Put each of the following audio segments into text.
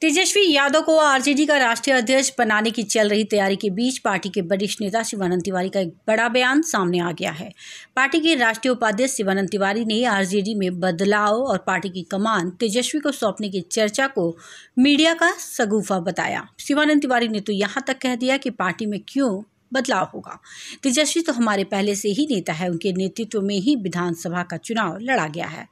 तेजस्वी यादव को आरजेडी का राष्ट्रीय अध्यक्ष बनाने की चल रही तैयारी के बीच पार्टी के वरिष्ठ नेता शिवानंद तिवारी का एक बड़ा बयान सामने आ गया है पार्टी के राष्ट्रीय उपाध्यक्ष शिवानंद तिवारी ने आरजेडी में बदलाव और पार्टी की कमान तेजस्वी को सौंपने की चर्चा को मीडिया का सगुफा बताया शिवानंद तिवारी ने तो यहाँ तक कह दिया कि पार्टी में क्यों बदलाव होगा तेजस्वी तो हमारे पहले से ही नेता है उनके नेतृत्व में ही विधानसभा का चुनाव लड़ा गया है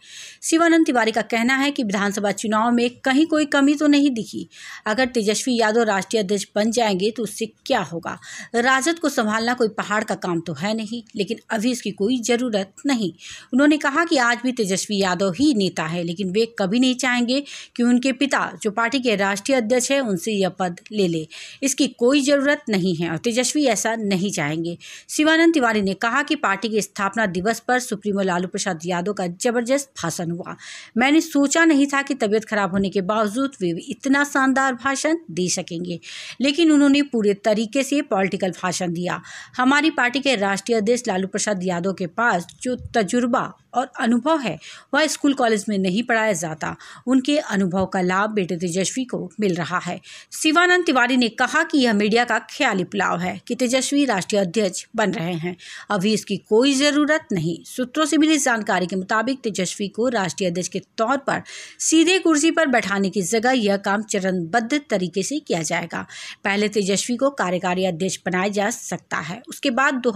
शिवानंद तिवारी का कहना है कि विधानसभा चुनाव में कहीं कोई कमी तो नहीं दिखी अगर तेजस्वी यादव राष्ट्रीय अध्यक्ष बन जाएंगे तो उससे क्या होगा राजद को संभालना कोई पहाड़ का काम तो है नहीं लेकिन अभी इसकी कोई ज़रूरत नहीं उन्होंने कहा कि आज भी तेजस्वी यादव ही नेता है लेकिन वे कभी नहीं चाहेंगे कि उनके पिता जो पार्टी के राष्ट्रीय अध्यक्ष हैं उनसे यह पद ले ले इसकी कोई ज़रूरत नहीं है और तेजस्वी ऐसा ऐसा नहीं चाहेंगे शिवानंद तिवारी ने कहा कि पार्टी के स्थापना दिवस पर सुप्रीमो लालू प्रसाद यादव का जबरदस्त भाषण हुआ मैंने सोचा नहीं था कि तबीयत खराब होने के बावजूद वे इतना शानदार भाषण दे सकेंगे लेकिन उन्होंने पूरे तरीके से पॉलिटिकल भाषण दिया हमारी पार्टी के राष्ट्रीय अध्यक्ष लालू प्रसाद यादव के पास जो तजुर्बा और अनुभव है वह स्कूल कॉलेज में नहीं पढ़ाया जाता उनके अनुभव का लाभ बेटे तेजस्वी को मिल रहा है शिवानंद तिवारी ने कहा कि यह मीडिया का ख्याली पुलाव है कि तेजस्वी तेजस्वी राष्ट्रीय अध्यक्ष बन रहे हैं अभी इसकी कोई ज़रूरत नहीं सूत्रों से मिली जानकारी के मुताबिक तेजस्वी को राष्ट्रीय अध्यक्ष के तौर पर सीधे कुर्सी पर बैठाने की जगह यह काम चरणबद्ध तरीके से किया जाएगा पहले तेजस्वी को कार्यकारी अध्यक्ष बनाया जा सकता है उसके बाद दो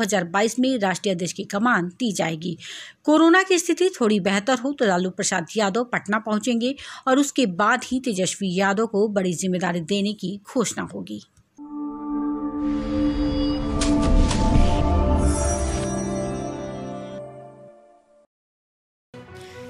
में राष्ट्रीय अध्यक्ष की कमान दी जाएगी कोरोना की स्थिति थोड़ी बेहतर हो तो लालू प्रसाद यादव पटना पहुंचेंगे और उसके बाद ही तेजस्वी यादव को बड़ी जिम्मेदारी देने की घोषणा होगी